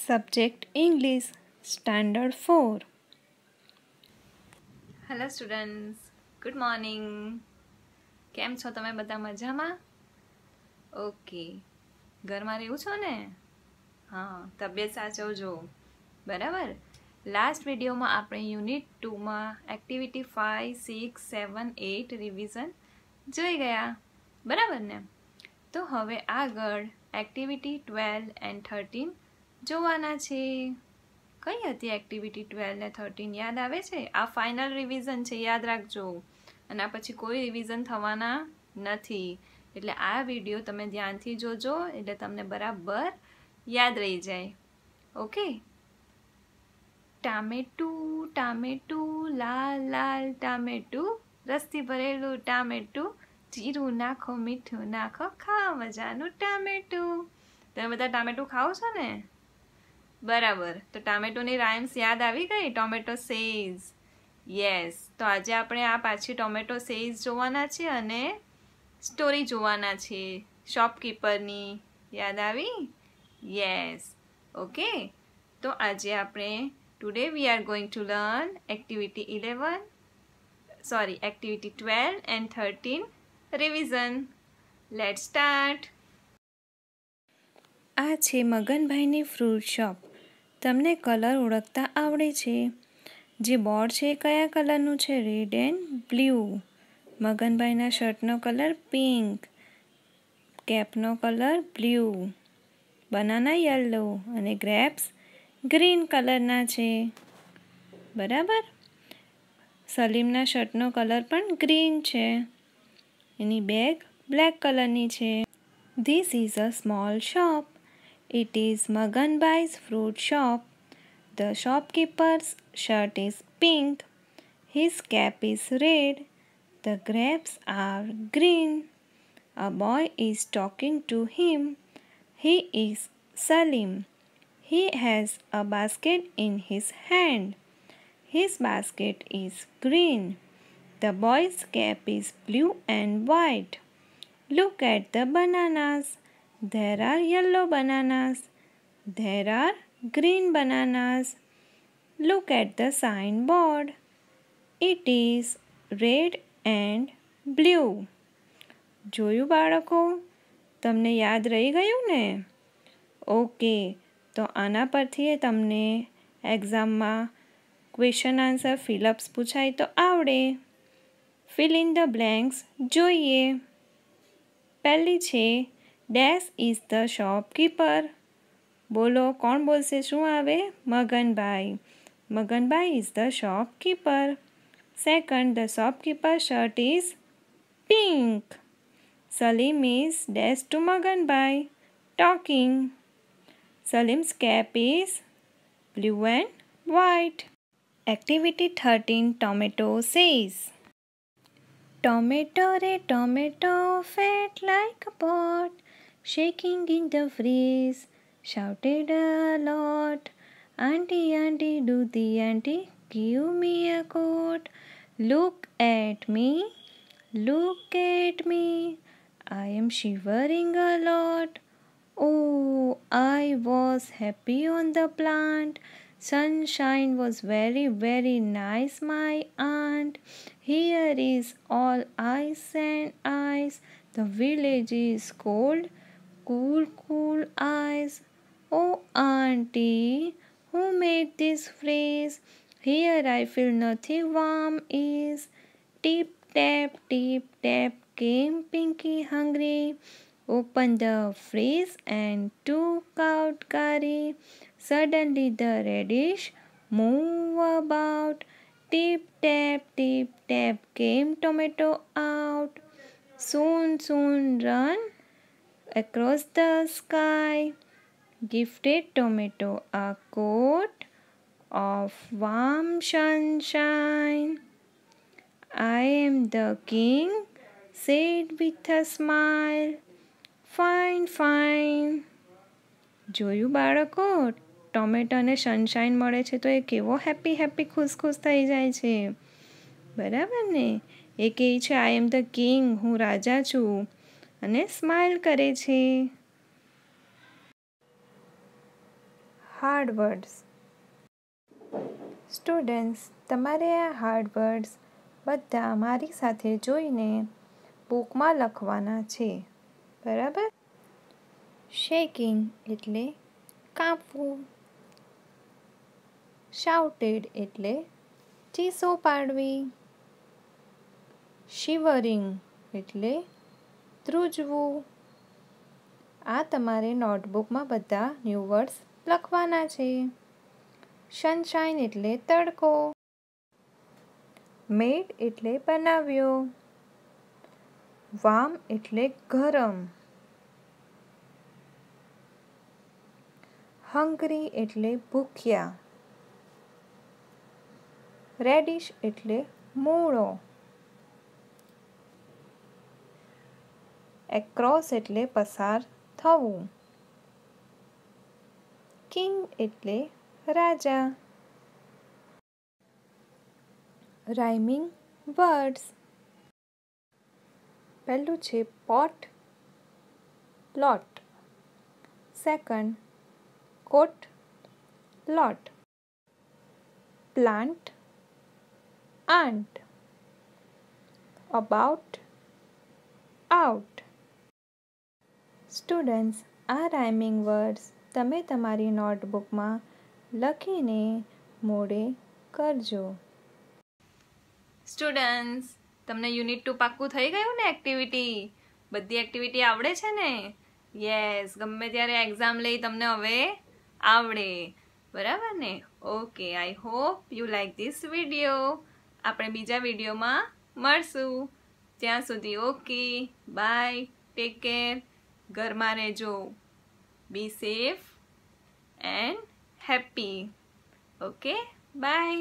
Subject English standard four hello students good morning કેમ છો તમે બધા મજામાં ઓકે ઘરમાં રહેવું છો ને હા તબિયત સાચવજો બરાબર લાસ્ટ વિડીયોમાં આપણે યુનિટ ટુમાં activity five six seven eight revision જોઈ ગયા બરાબર ને તો હવે આગળ એક્ટિવિટી ટ્વેલ્વ એન્ડ થર્ટીન જોવાના છે કઈ હતી એક્ટિવિટી ટ્વેલ્વ ને થર્ટીન યાદ આવે છે આ ફાઇનલ રિવિઝન છે યાદ રાખજો અને આ પછી કોઈ રિવિઝન થવાના નથી એટલે આ વિડીયો તમે ધ્યાનથી જોજો એટલે તમને બરાબર યાદ રહી જાય ઓકે ટામેટું ટામેટું લાલ લાલ ટામેટું રસ્તી ભરેલું ટામેટું જીરું નાખો મીઠું નાખો ખા મજાનું ટામેટું તમે બધા ટામેટું ખાઓ છો ને બરાબર તો ટામેટોની રાઇમ્સ યાદ આવી ગઈ ટોમેટો સેઝ યસ તો આજે આપણે આ પાછી ટોમેટો સેઝ જોવાના છે અને સ્ટોરી જોવાના છે શોપકીપરની યાદ આવી યસ ઓકે તો આજે આપણે today we are going to learn activity eleven sorry activity twelve and thirteen revision let start આ છે મગનભાઈની ફ્રૂટ શોપ તમને કલર ઓળખતા આવડે છે જે બોર્ડ છે એ કયા કલરનું છે રેડ એન્ડ બ્લુ મગનભાઈના શર્ટનો કલર પિંક કેપનો કલર બ્લુ બનાના યલો અને ગ્રેપ્સ ગ્રીન કલરના છે બરાબર સલીમના શર્ટનો કલર પણ ગ્રીન છે એની બેગ બ્લેક કલરની છે this is a small shop It is Magan Bai's fruit shop. The shopkeeper's shirt is pink. His cap is red. The grapes are green. A boy is talking to him. He is Salim. He has a basket in his hand. His basket is green. The boy's cap is blue and white. Look at the bananas. There are yellow bananas. There are green bananas. Look at the sign board It is red and blue. જોયું બાળકો તમને યાદ રહી ગયું ને okay તો આના પરથી તમને એક્ઝામમાં ક્વેશ્ચન આન્સર ફિલઅપ્સ પૂછાય તો આવડે ફિલ ઇન ધ બ્લેન્ક્સ જોઈએ પહેલી છે ડેશ ઇઝ बोलो कौन बोल કોણ બોલશે શું આવે Maganbhai Maganbhai is the shopkeeper second the shopkeeper shirt is pink. Salim is dash to Magan by talking. Salim's cap is blue and white. Activity 13 Tomato says Tomato re tomato fat like a pot shaking in the freeze, shouted a lot. Auntie, auntie, do the auntie, give me a coat. Look at me, look at me. I am shivering a lot. Oh, I was happy on the plant. Sunshine was very, very nice, my aunt. Here is all ice and ice. The village is cold. cool, cool eyes. Oh, auntie, who made this phrase? Here I feel nothing warm is. Tip tap, tip tap, came Pinky hungry. Open the fridge and took out curry. Suddenly the radish move about. Tip tap, tip tap, came tomato out. Soon, soon run. across the sky. Gifted tomato a coat of warm sunshine. I am the king, said with a smile. fine fine જોયું બાળકો ટોમેટોને sunshine મળે છે તો એ કેવો happy happy ખુશ ખુશ થઈ જાય છે બરાબર ને એ કહે છે આઈ એમ ધ કિંગ હું રાજા છું અને સ્માઇલ કરે છે હાર્ડ વર્ડ્સ સ્ટુડન્ટ્સ તમારે આ હાર્ડ વર્ડ્સ બધા મારી સાથે જોઈને બુકમાં લખવાના છે બરાબર શેકિંગ એટલે કાપવું શાઉટેડ એટલે ચીસો પાડવી શિવરિંગ એટલે ધ્રુજવું આ તમારે નોટબુકમાં બધા ન્યૂ વર્ડ્સ લખવાના છે સનશાઇન એટલે તડકો મેડ એટલે બનાવ્યો વામ એટલે ગરમ હંગરી એટલે ભૂખ્યા રેડિશ એટલે મૂળો अक्रॉस એટલે પસાર થવું કિંગ એટલે રાજા રાઇમિંગ વર્ડ્સ પેલ્લો છે pot lot second cot lot plant ant about આઉ સ્ટુડન્ટ્સ આ રાઇમિંગ વર્ડ્સ તમે તમારી નોટબુકમાં લખીને મોડે કરજો સ્ટુડન્ટ્સ તમને યુનિટ ટુ પાક્કું થઈ ગયું ને એક્ટિવિટી બધી એક્ટિવિટી આવડે છે ને યસ ગમે ત્યારે એક્ઝામ લઈ તમને હવે આવડે બરાબર ને okay I hope you like this video આપણે બીજા વિડીયોમાં મળશું ત્યાં સુધી ઓકે બાય ટેક કેર ઘરમાં રહેજો be safe and happy okay by